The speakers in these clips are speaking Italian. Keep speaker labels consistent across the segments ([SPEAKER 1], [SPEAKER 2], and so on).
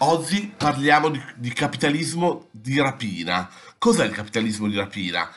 [SPEAKER 1] Oggi parliamo di, di, capitalismo di rapina. Cos'è il capitalismo di rapina?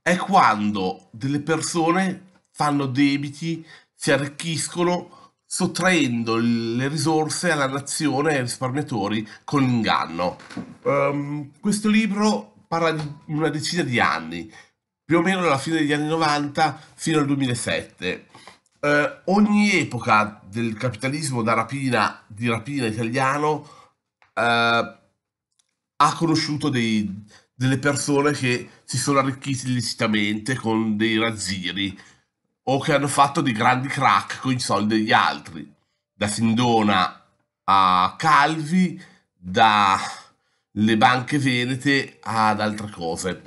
[SPEAKER 1] È quando delle persone fanno debiti, si arricchiscono sottraendo le risorse alla nazione e ai risparmiatori con l'inganno. Um, questo libro parla di una decina di anni, più o meno dalla fine degli anni 90 fino al 2007. Uh, eh, ogni epoca del capitalismo da rapina, di rapina italiano eh, ha conosciuto dei, delle persone che si sono arricchiti illecitamente con dei razziri o che hanno fatto dei grandi crack con i soldi degli altri, da Sindona a Calvi, dalle banche venete ad altre cose.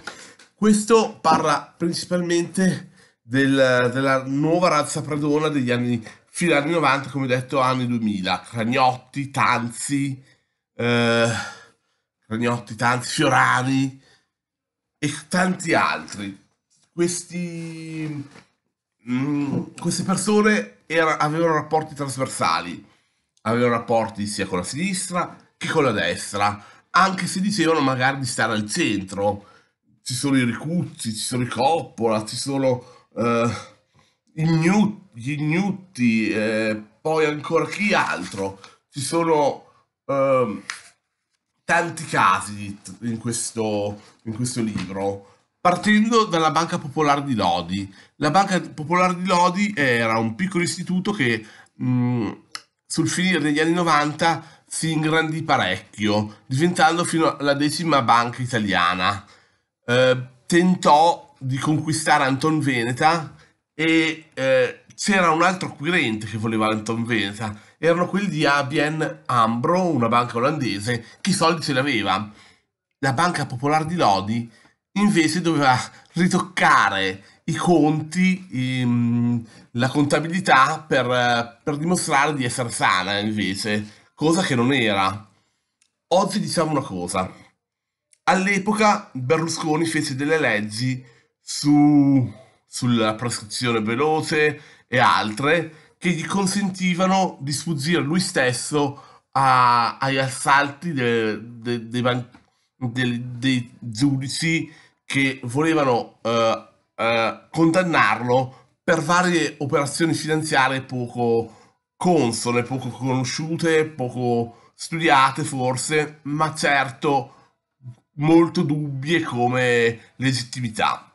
[SPEAKER 1] Questo parla principalmente del, della nuova razza predona degli anni, fino agli anni 90, come detto, anni 2000, Cragnotti, Tanzi, eh, tanti, Fiorani e tanti altri. Questi, mh, mm, queste persone era, avevano rapporti trasversali, avevano rapporti sia con la sinistra che con la destra, anche se dicevano magari di stare al centro. Ci sono i Ricuzzi, ci sono i Coppola, ci sono eh, gli Gnutti, eh, poi ancora chi altro. Ci sono eh, tanti casi in questo, in questo libro partendo dalla Banca Popolare di Lodi. La Banca Popolare di Lodi era un piccolo istituto che mh, mm, sul finire degli anni 90 si ingrandì parecchio, diventando fino alla decima banca italiana. Eh, tentò di conquistare Anton Veneta e eh, c'era un altro acquirente che voleva l'insolvenza, erano quelli di ABN Ambro, una banca olandese, che i soldi ce l'aveva. La Banca Popolare di Lodi invece doveva ritoccare i conti, i, ehm, la contabilità per, per dimostrare di essere sana invece, cosa che non era. Oggi diciamo una cosa, all'epoca Berlusconi fece delle leggi su, sulla prescrizione veloce, e altre che gli consentivano di sfuggire lui stesso a, agli assalti de, de, de, dei giudici che volevano eh, eh, condannarlo per varie operazioni finanziarie poco console, poco conosciute, poco studiate forse, ma certo molto dubbie come legittimità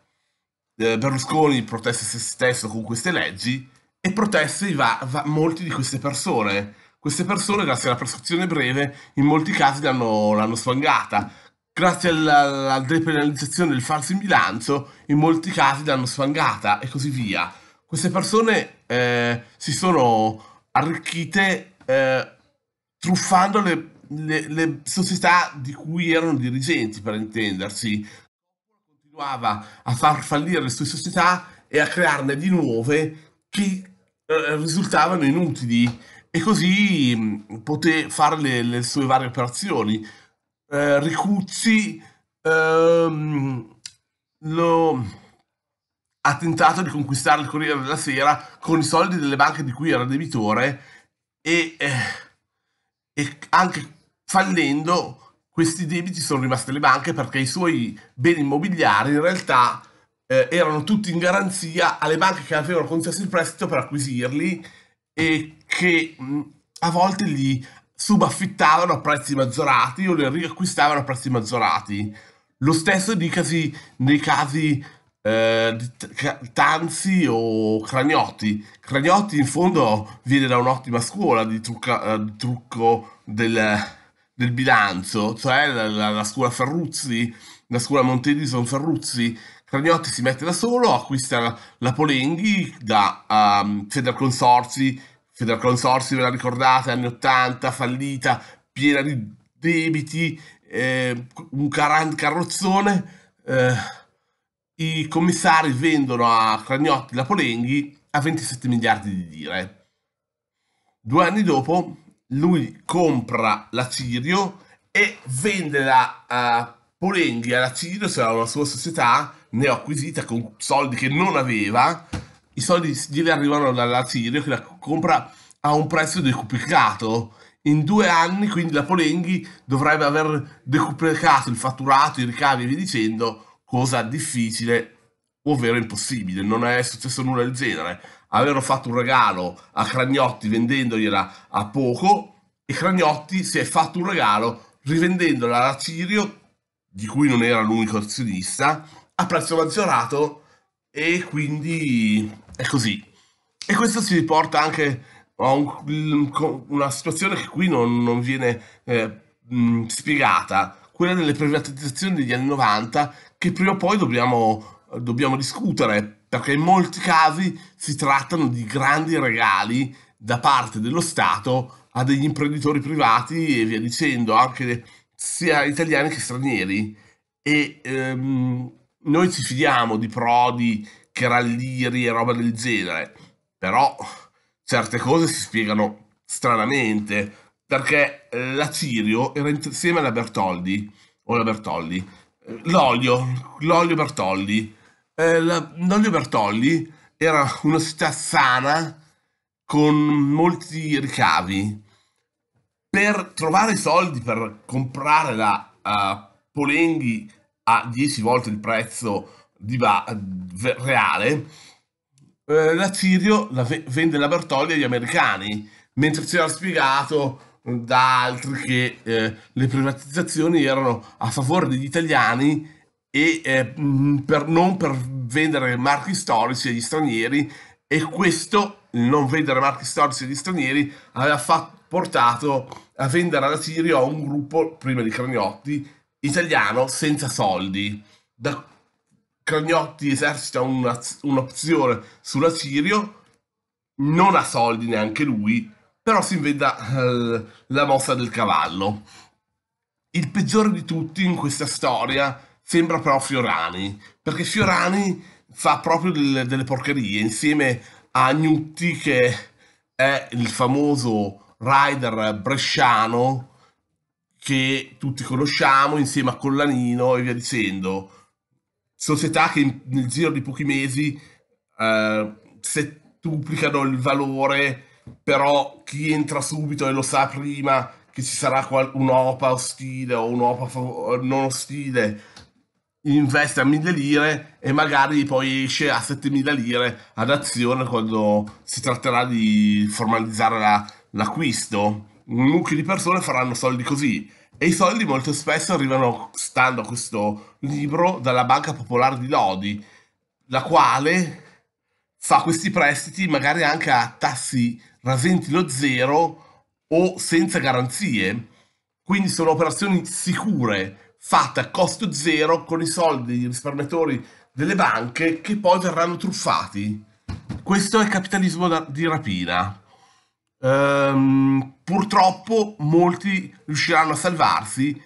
[SPEAKER 1] eh, Berlusconi protesta se stesso con queste leggi e protesse va, va, molti di queste persone. Queste persone, grazie alla prescrizione breve, in molti casi l'hanno, l'hanno svangata. Grazie alla, alla depenalizzazione del falso in bilancio, in molti casi l'hanno sfangata e così via. Queste persone eh, si sono arricchite eh, truffando le, le, le società di cui erano dirigenti, per intendersi continuava a far fallire le sue società e a crearne di nuove che eh, risultavano inutili e così mm, poté fare le, le, sue varie operazioni. Eh, Ricuzzi ehm, lo, ha tentato di conquistare il Corriere della Sera con i soldi delle banche di cui era debitore e, eh, e anche fallendo questi debiti sono rimasti alle banche perché i suoi beni immobiliari in realtà eh, erano tutti in garanzia alle banche che avevano concesso il prestito per acquisirli e che mh, a volte li subaffittavano a prezzi maggiorati o li riacquistavano a prezzi maggiorati. Lo stesso dicasi nei casi eh, di Tanzi o Cragnotti. Cragnotti in fondo viene da un'ottima scuola di, trucca, eh, trucco del del bilancio, cioè la, la, la scuola Ferruzzi, la scuola Montelison Ferruzzi, Cragnotti si mette da solo, acquista la, la Polenghi da um, Federconsorzi, Federconsorzi ve la ricordate, anni 80, fallita, piena di debiti, eh, un car- carrozzone, eh, i commissari vendono a Cragnotti la Polenghi a 27 miliardi di lire. Due anni dopo lui compra la Cirio e vende la uh, eh, Polenghi alla Cirio, cioè una sua società acquisita con soldi che non aveva. I soldi gli arrivano dalla Cirio che la compra a un prezzo decuplicato. In due anni, quindi la Polenghi dovrebbe aver decuplicato il fatturato, i ricavi e via dicendo, cosa difficile ovvero impossibile, non è successo nulla del genere. Avevano fatto un regalo a Cragnotti vendendogliela a poco e Cragnotti si è fatto un regalo rivendendola a Cirio, di cui non era l'unico azionista, a prezzo maggiorato e quindi è così. E questo si riporta anche a un, una situazione che qui non, non viene eh, spiegata, quella delle privatizzazioni degli anni 90 che prima o poi dobbiamo dobbiamo discutere, perché in molti casi si trattano di grandi regali da parte dello Stato a degli imprenditori privati e via dicendo, anche sia italiani che stranieri. E ehm, noi ci fidiamo di Prodi, Caralliri e roba del genere, però certe cose si spiegano stranamente, perché la Cirio era insieme alla Bertoldi, o la Bertoldi, l'olio, l'olio Bertoldi, eh, la, Noglio Bertolli era una città sana con molti ricavi. Per trovare i soldi per comprare la uh, Polenghi a 10 volte il prezzo di va- reale, eh, la Cirio la v- vende la Bertolli agli americani, mentre ci era spiegato da altri che eh, le privatizzazioni erano a favore degli italiani e eh, mm, per, non per vendere marchi storici agli stranieri e questo, non vendere marchi storici agli stranieri, aveva fatto, portato a vendere alla Siria un gruppo, prima di Cragnotti, italiano senza soldi. Da Cragnotti esercita una, un'opzione sulla Sirio, non ha soldi neanche lui, però si inventa eh, la mossa del cavallo. Il peggiore di tutti in questa storia sembra però Fiorani, perché Fiorani fa proprio delle, delle porcherie insieme a Gnutti che è il famoso rider bresciano che tutti conosciamo insieme a Collanino e via dicendo. Società che in, nel giro di pochi mesi eh, duplicano il valore, però chi entra subito e lo sa prima che ci sarà un'OPA ostile o un'OPA non ostile investe a 1000 lire e magari poi esce a 7000 lire ad azione quando si tratterà di formalizzare la, l'acquisto. Mucchi di persone faranno soldi così e i soldi molto spesso arrivano, stando a questo libro, dalla Banca Popolare di Lodi, la quale fa questi prestiti magari anche a tassi rasenti lo zero o senza garanzie. Quindi sono operazioni sicure, fatta a costo zero con i soldi dei risparmiatori delle banche che poi verranno truffati. Questo è capitalismo di rapina. Ehm, purtroppo molti riusciranno a salvarsi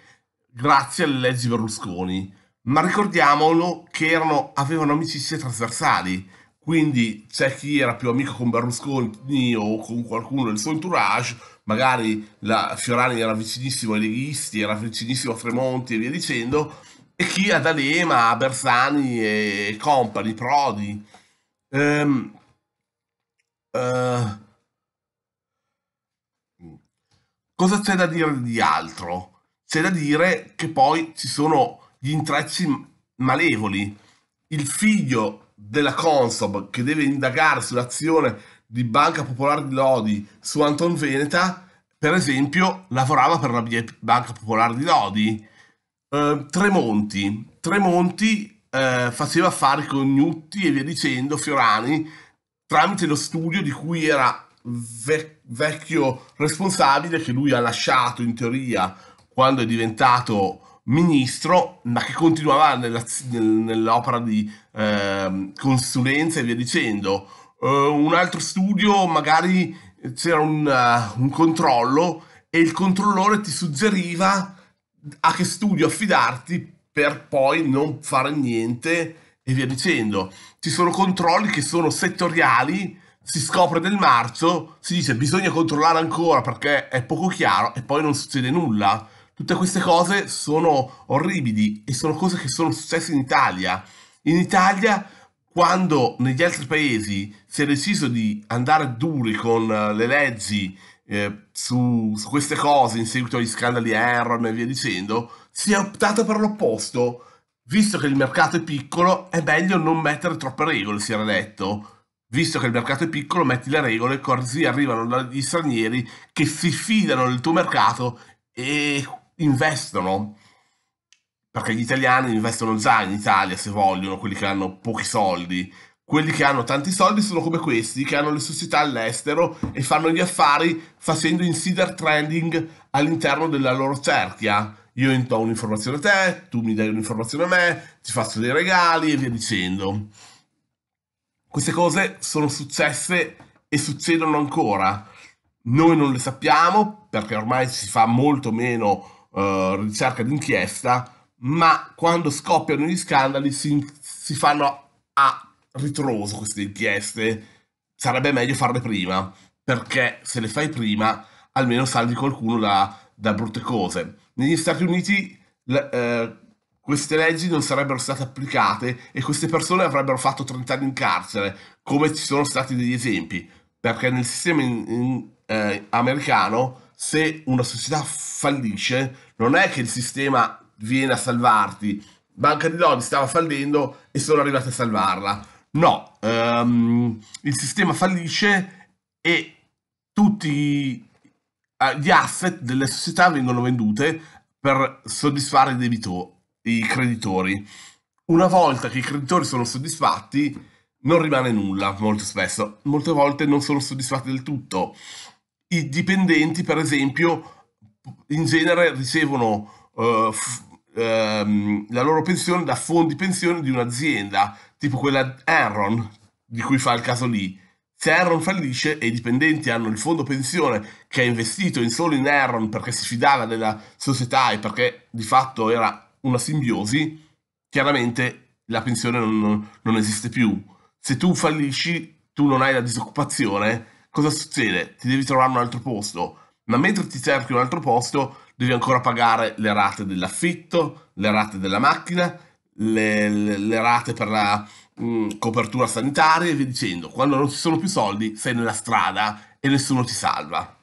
[SPEAKER 1] grazie alle leggi Berlusconi, ma ricordiamolo che erano, avevano amicizie trasversali, quindi c'è chi era più amico con Berlusconi o con qualcuno del suo entourage magari la Fiorani era vicinissimo ai leghisti, era vicinissimo a Fremonti e via dicendo, e chi ad Alema, a Bersani e compagni, Prodi. Um, uh, cosa c'è da dire di altro? C'è da dire che poi ci sono gli intrecci malevoli. Il figlio della Consob che deve indagare sull'azione di Banca Popolare di Lodi su Anton Veneta per esempio, lavorava per la Banca Popolare di Lodi. Eh, Tremonti. Tremonti eh, faceva affari con Gnutti e via dicendo, Fiorani, tramite lo studio di cui era ve vecchio responsabile, che lui ha lasciato in teoria quando è diventato ministro, ma che continuava nell'opera di eh, consulenza e via dicendo uh, un altro studio magari c'era un, uh, un, controllo e il controllore ti suggeriva a che studio affidarti per poi non fare niente e via dicendo. Ci sono controlli che sono settoriali, si scopre del marzo, si dice bisogna controllare ancora perché è poco chiaro e poi non succede nulla. Tutte queste cose sono orribili e sono cose che sono successe in Italia. In Italia quando negli altri paesi si è deciso di andare duri con eh, le leggi eh, su, su, queste cose in seguito agli scandali Enron e via dicendo, si è optato per l'opposto. Visto che il mercato è piccolo, è meglio non mettere troppe regole, si era detto. Visto che il mercato è piccolo, metti le regole, così arrivano gli stranieri che si fidano del tuo mercato e investono perché gli italiani investono già in Italia se vogliono, quelli che hanno pochi soldi. Quelli che hanno tanti soldi sono come questi, che hanno le società all'estero e fanno gli affari facendo insider trading all'interno della loro cerchia. Io do un'informazione a te, tu mi dai un'informazione a me, ti faccio dei regali e via dicendo. Queste cose sono successe e succedono ancora. Noi non le sappiamo perché ormai si fa molto meno uh, ricerca d'inchiesta, ma quando scoppiano gli scandali si, si fanno a ritroso queste inchieste. Sarebbe meglio farle prima, perché se le fai prima almeno salvi qualcuno da, da brutte cose. Negli Stati Uniti le, eh, queste leggi non sarebbero state applicate e queste persone avrebbero fatto 30 anni in carcere, come ci sono stati degli esempi, perché nel sistema in, in, eh, americano se una società fallisce non è che il sistema viene a salvarti. Banca di Lodi stava fallendo e sono arrivati a salvarla. No, um, il sistema fallisce e tutti ah, gli asset delle società vengono vendute per soddisfare i, debito, i creditori. Una volta che i creditori sono soddisfatti, non rimane nulla molto spesso. Molte volte non sono soddisfatti del tutto. I dipendenti, per esempio, in genere ricevono uh, ehm, la loro pensione da fondi pensione di un'azienda, tipo quella Enron, di cui fa il caso lì. Se Enron fallisce e i dipendenti hanno il fondo pensione che ha investito in solo in Enron perché si fidava della società e perché di fatto era una simbiosi, chiaramente la pensione non, non esiste più. Se tu fallisci, tu non hai la disoccupazione, cosa succede? Ti devi trovare un altro posto. Ma mentre ti cerchi un altro posto, devi ancora pagare le rate dell'affitto, le rate della macchina, le, le, le rate per la mh, mm, copertura sanitaria e via dicendo. Quando non ci sono più soldi sei nella strada e nessuno ti salva.